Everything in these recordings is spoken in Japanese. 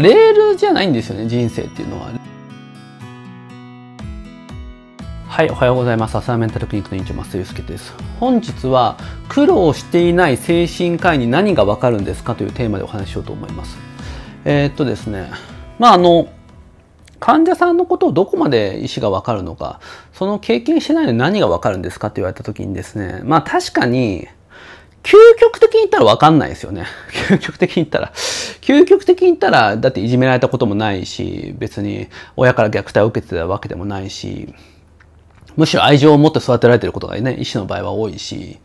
レールじゃないんですよね人生っていうのははいおはようございますアサメンタルクリニックの院長増祐介です本日は苦労していない精神科医に何がわかるんですかというテーマでお話ししようと思いますえー、っとですねまああの患者さんのことをどこまで医師がわかるのか、その経験してないのに何がわかるんですかって言われた時にですね、まあ確かに、究極的に言ったらわかんないですよね。究極的に言ったら。究極的に言ったら、だっていじめられたこともないし、別に親から虐待を受けてたわけでもないし、むしろ愛情を持って育てられてることがね、医師の場合は多いし、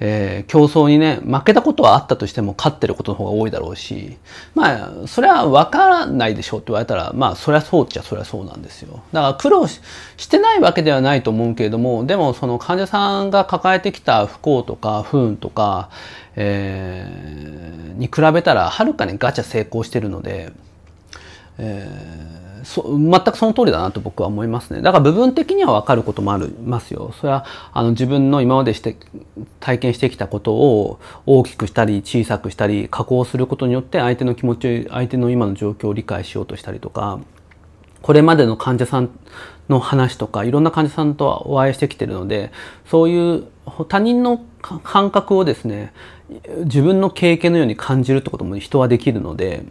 えー、競争にね、負けたことはあったとしても勝ってることの方が多いだろうし、まあ、それは分からないでしょうって言われたら、まあ、そりゃそうっちゃそりゃそうなんですよ。だから苦労してないわけではないと思うけれども、でもその患者さんが抱えてきた不幸とか不運とか、えー、に比べたら、はるかにガチャ成功してるので、えー、そ全くその通りだなと僕は思いますねだから部分的には分かることもありますよそれはあの自分の今までして体験してきたことを大きくしたり小さくしたり加工することによって相手の気持ち相手の今の状況を理解しようとしたりとかこれまでの患者さんの話とかいろんな患者さんとはお会いしてきてるのでそういう他人の感覚をですね自分の経験のように感じるってことも人はできるので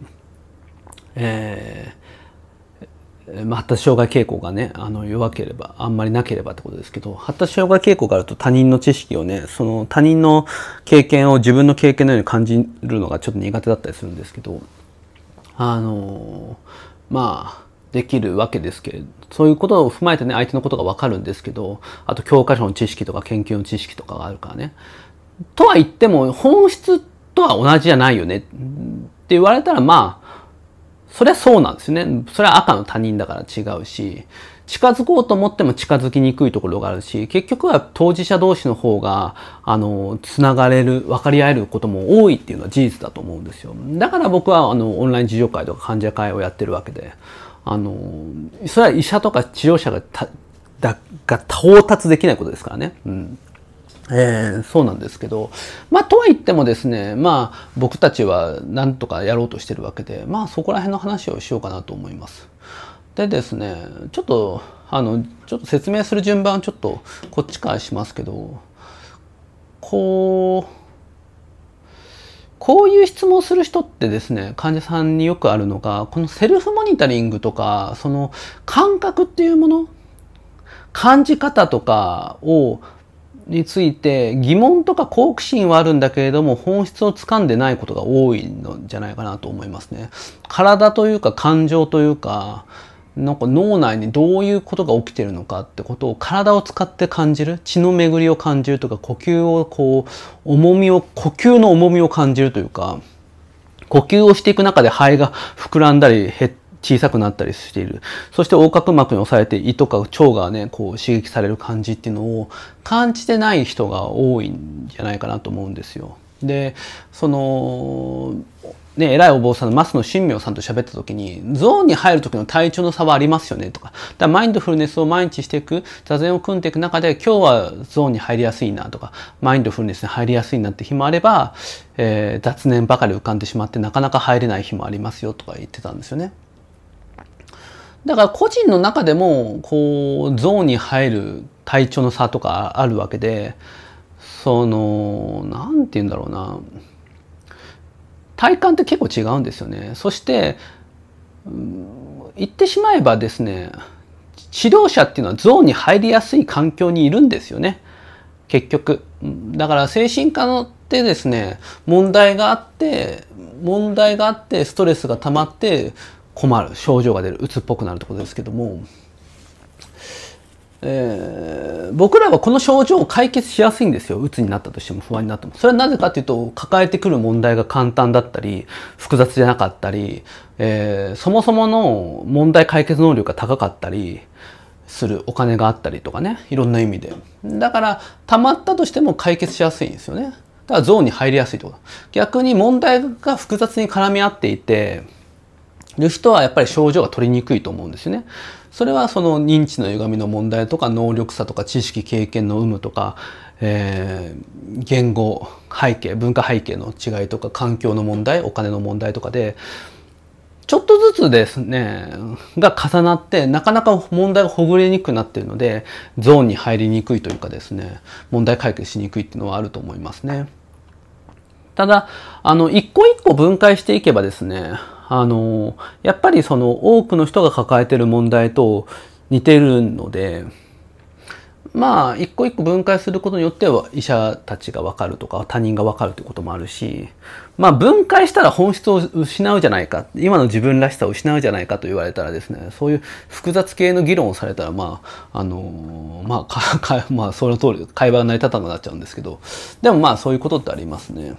えー、発達障害傾向がねあの弱ければあんまりなければってことですけど発達障害傾向があると他人の知識をねその他人の経験を自分の経験のように感じるのがちょっと苦手だったりするんですけどあのまあできるわけですけれどそういうことを踏まえてね相手のことが分かるんですけどあと教科書の知識とか研究の知識とかがあるからねとは言っても本質とは同じじゃないよねって言われたらまあそれはそうなんですよね。それは赤の他人だから違うし、近づこうと思っても近づきにくいところがあるし、結局は当事者同士の方が、あの、つながれる、分かり合えることも多いっていうのは事実だと思うんですよ。だから僕は、あの、オンライン授業会とか患者会をやってるわけで、あの、それは医者とか治療者がだが到達できないことですからね。うん。えー、そうなんですけど、まあ、とは言ってもですね、まあ、僕たちはなんとかやろうとしてるわけで、まあ、そこら辺の話をしようかなと思います。でですね、ちょっと、あの、ちょっと説明する順番ちょっと、こっちからしますけど、こう、こういう質問する人ってですね、患者さんによくあるのが、このセルフモニタリングとか、その感覚っていうもの、感じ方とかをについて疑問とか好奇心はあるんだけれども本質をつかんでないことが多いのじゃないかなと思いますね。体というか感情というかなんか脳内にどういうことが起きてるのかってことを体を使って感じる血の巡りを感じるとか呼吸をこう重みを呼吸の重みを感じるというか呼吸をしていく中で肺が膨らんだり減った小さくなったりしている。そして横隔膜に押されて胃とか腸がね、こう刺激される感じっていうのを感じてない人が多いんじゃないかなと思うんですよ。で、その、ね、偉いお坊さんの桝野神明さんと喋った時に、ゾーンに入る時の体調の差はありますよねとか、だマインドフルネスを毎日していく、座禅を組んでいく中で、今日はゾーンに入りやすいなとか、マインドフルネスに入りやすいなって日もあれば、えー、雑念ばかり浮かんでしまってなかなか入れない日もありますよとか言ってたんですよね。だから個人の中でもこうゾーンに入る体調の差とかあるわけでその何て言うんだろうな体感って結構違うんですよね。そして言ってしまえばですね治療者っていうのはゾーンに入りやすい環境にいるんですよね結局だから精神科のってですね問題があって問題があってストレスが溜まって困る症状が出る鬱っぽくなるってことですけども、えー、僕らはこの症状を解決しやすいんですよ鬱になったとしても不安になってもそれはなぜかというと抱えてくる問題が簡単だったり複雑じゃなかったり、えー、そもそもの問題解決能力が高かったりするお金があったりとかねいろんな意味でだからたまったとしても解決しやすいんですよねだからゾーンに入りやすいとか逆に問題が複雑に絡み合っていてる人はやっぱり症状が取りにくいと思うんですよね。それはその認知の歪みの問題とか能力差とか知識経験の有無とか、えー、言語背景文化背景の違いとか環境の問題お金の問題とかでちょっとずつですねが重なってなかなか問題がほぐれにくくなっているのでゾーンに入りにくいというかですね問題解決しにくいっていうのはあると思いますね。ただあの一個一個分解していけばですねあのやっぱりその多くの人が抱えてる問題と似てるのでまあ一個一個分解することによっては医者たちが分かるとか他人が分かるということもあるしまあ分解したら本質を失うじゃないか今の自分らしさを失うじゃないかと言われたらですねそういう複雑系の議論をされたらまああのまあかかまあその通り会話が成り立たなくなっちゃうんですけどでもまあそういうことってありますね。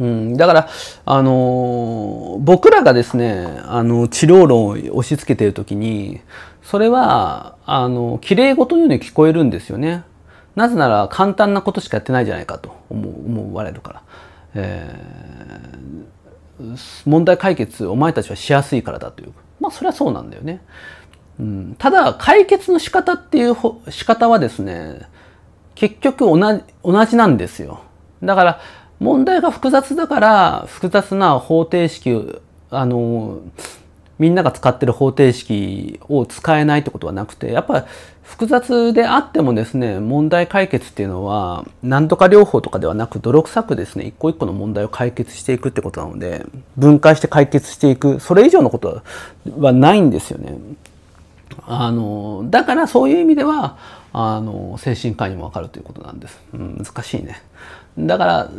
うん、だから、あの僕らがですねあの治療論を押し付けてる時にそれはあの綺麗事のように聞こえるんですよね。なぜなら簡単なことしかやってないじゃないかと思思われるから、えー、問題解決お前たちはしやすいからだというまあそれはそうなんだよね。うん、ただ解決の仕方っていう仕方はですね結局同じ同じなんですよ。だから問題が複雑だから複雑な方程式あのみんなが使ってる方程式を使えないってことはなくてやっぱ複雑であってもですね問題解決っていうのは何とか療法とかではなく泥臭くですね一個一個の問題を解決していくってことなので分解して解決していくそれ以上のことはないんですよね。あのだからそういう意味ではあの精神科医にも分かるということなんです、うん、難しいねだから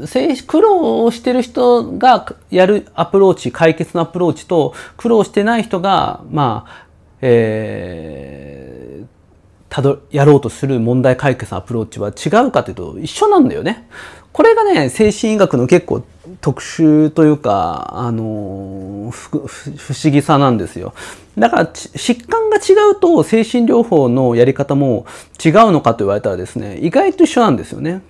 苦労をしてる人がやるアプローチ解決のアプローチと苦労してない人がまあえーたど、やろうとする問題解決のアプローチは違うかというと一緒なんだよね。これがね、精神医学の結構特殊というか、あの不思議さなんですよ。だから、疾患が違うと精神療法のやり方も違うのかと言われたらですね、意外と一緒なんですよね。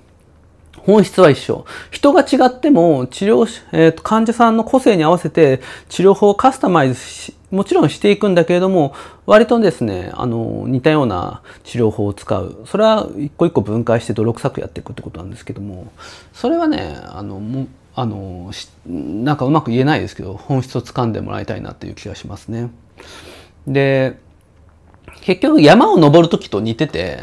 本質は一緒。人が違っても治療、えー、患者さんの個性に合わせて治療法をカスタマイズしもちろんしていくんだけれども、割とですね、あの、似たような治療法を使う。それは一個一個分解して泥臭くやっていくってことなんですけども、それはね、あの、もあのなんかうまく言えないですけど、本質を掴んでもらいたいなっていう気がしますね。で、結局山を登る時と似てて、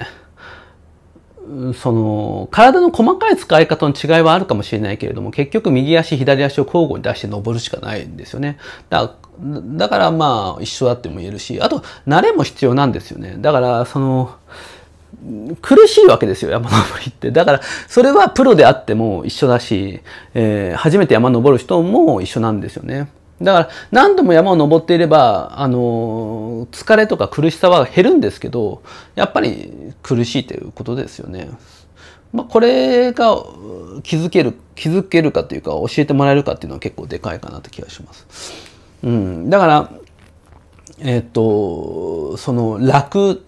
その体の細かい使い方の違いはあるかもしれないけれども結局右足左足を交互に出して登るしかないんですよねだかだからまあ一緒だっても言えるし、あと慣れも必要なんですよね。だからその、苦しいわけですよ、山登りって。だから、それはプロであっても一緒だし、えー、初めて山登る人も一緒なんですよね。だから、何度も山を登っていれば、あのー、疲れとか苦しさは減るんですけど、やっぱり苦しいということですよね。まあ、これが気づける、気づけるかというか、教えてもらえるかっていうのは結構でかいかなって気がします。うん、だからえっとその楽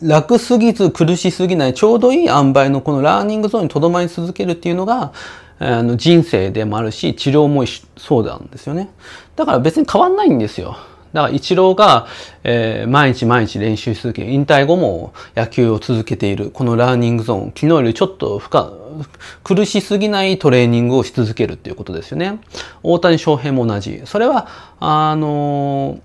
楽すぎず苦しすぎないちょうどいい塩梅のこのラーニングゾーンにとどまり続けるっていうのがあの人生でもあるし治療もそうなんですよねだから別に変わんないんですよだから一郎が、えー、毎日毎日練習し続け引退後も野球を続けているこのラーニングゾーン昨日よりちょっと深荷苦しすぎないトレーニングをし続けるっていうことですよね。大谷翔平も同じ。それは、あの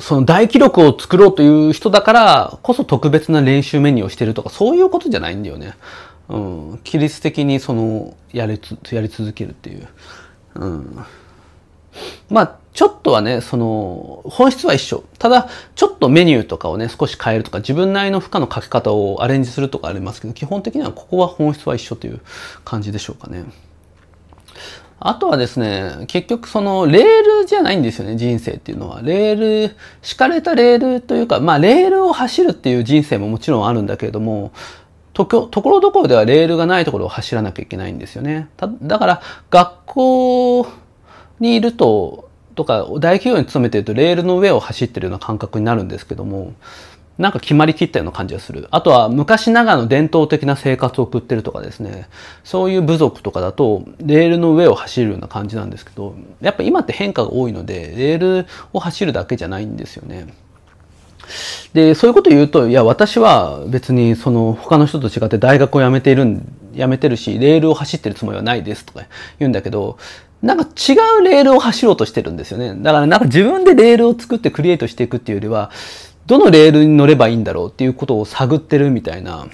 その大記録を作ろうという人だからこそ特別な練習メニューをしてるとかそういうことじゃないんだよね。うん。規律的にその、やりやり続けるっていう。うん。まあ、ちょっとはね、その、本質は一緒。ただ、ちょっとメニューとかをね、少し変えるとか、自分なりの負荷のかけ方をアレンジするとかありますけど、基本的にはここは本質は一緒という感じでしょうかね。あとはですね、結局そのレールじゃないんですよね、人生っていうのは。レール、敷かれたレールというか、まあレールを走るっていう人生ももちろんあるんだけれども、ところどころではレールがないところを走らなきゃいけないんですよね。だから学校にいるととか大企業に勤めてるとレールの上を走ってるような感覚になるんですけどもなんか決まりきったような感じがする。あとは昔ながらの伝統的な生活を送ってるとかですね。そういう部族とかだと、レールの上を走るような感じなんですけど、やっぱ今って変化が多いので、レールを走るだけじゃないんですよね。で、そういうこと言うと、いや、私は別にその他の人と違って大学を辞めているん辞めてるし、レールを走ってるつもりはないですとか言うんだけど、なんか違うレールを走ろうとしてるんですよね。だからなんか自分でレールを作ってクリエイトしていくっていうよりは、どのレールに乗ればいいんだろうっていうことを探ってるみたいな、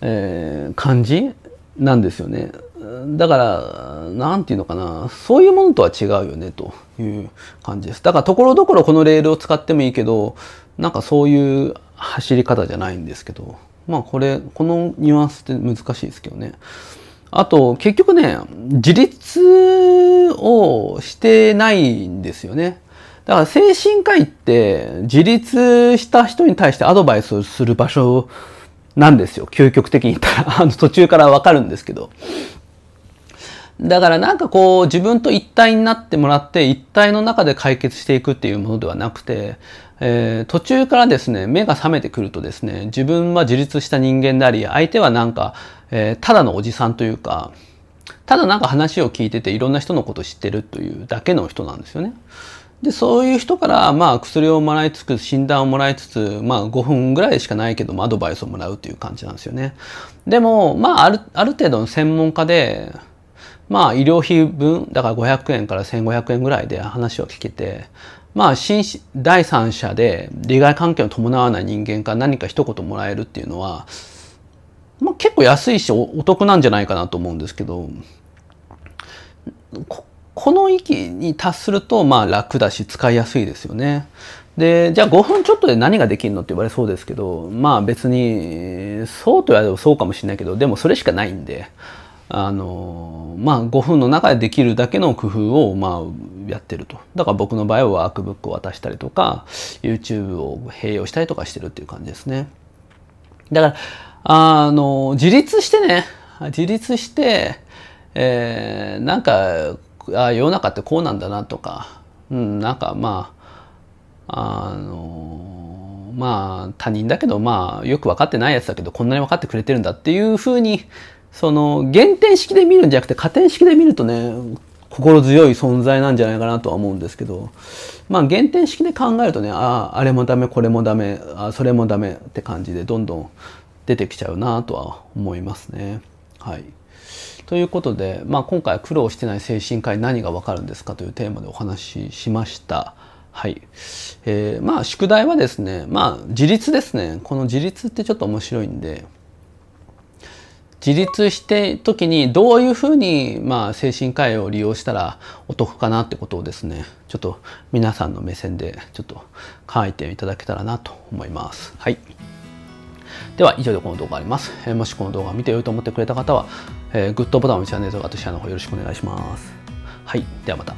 えー、感じなんですよね。だから、なんていうのかな、そういうものとは違うよねという感じです。だからところどころこのレールを使ってもいいけど、なんかそういう走り方じゃないんですけど、まあこれ、このニュアンスって難しいですけどね。あと、結局ね、自立をしてないんですよね。だから精神科医って自立した人に対してアドバイスをする場所なんですよ。究極的に言ったら、あの途中からわかるんですけど。だからなんかこう自分と一体になってもらって一体の中で解決していくっていうものではなくて、えー、途中からですね目が覚めてくるとですね自分は自立した人間であり相手はなんかえー、ただのおじさんというか、ただなんか話を聞いてていろんな人のこと知ってるというだけの人なんですよね。で、そういう人から、まあ、薬をもらいつつ、診断をもらいつつ、まあ、5分ぐらいしかないけども、アドバイスをもらうという感じなんですよね。でも、まあ、ある、ある程度の専門家で、まあ、医療費分、だから500円から1500円ぐらいで話を聞けて、まあ、第三者で利害関係を伴わない人間から何か一言もらえるっていうのは、まあ、結構安いしお得なんじゃないかなと思うんですけどここの域に達するとまあ楽だし使いやすいですよね。でじゃあ5分ちょっとで何ができるのって言われそうですけどまあ別にそうと言われればそうかもしれないけどでもそれしかないんで。あのまあ、5分の中でできるだけの工夫を、まあ、やってるとだから僕の場合はワークブックを渡したりとか YouTube を併用したりとかしてるっていう感じですねだからあの、自立してね、自立して、えー、なんか、あ世の中ってこうなんだなとか、うん、なんかまあ、あの、まあ他人だけど、まあよく分かってないやつだけど、こんなに分かってくれてるんだっていうふうに、その原点式で見るんじゃなくて加点式で見るとね、心強い存在なんじゃないかなとは思うんですけど、まあ原点式で考えるとね、ああ、あれもダメ、これもダメ、あそれもダメって感じで、どんどん出てきちゃうなとは思いますね。はい、ということで、まあ、今回苦労してない精神科医何がわかるんですかというテーマでお話ししました。はいえー、まあ宿題はですね、まあ、自立ですねこの自立ってちょっと面白いんで自立して時にどういうふうに、まあ、精神科医を利用したらお得かなってことをですねちょっと皆さんの目線でちょっと書いていただけたらなと思います。はいでは以上でこの動画あります、えー、もしこの動画を見て良いと思ってくれた方は、えー、グッドボタンをチャンネル登録とシの方よろしくお願いしますはいではまた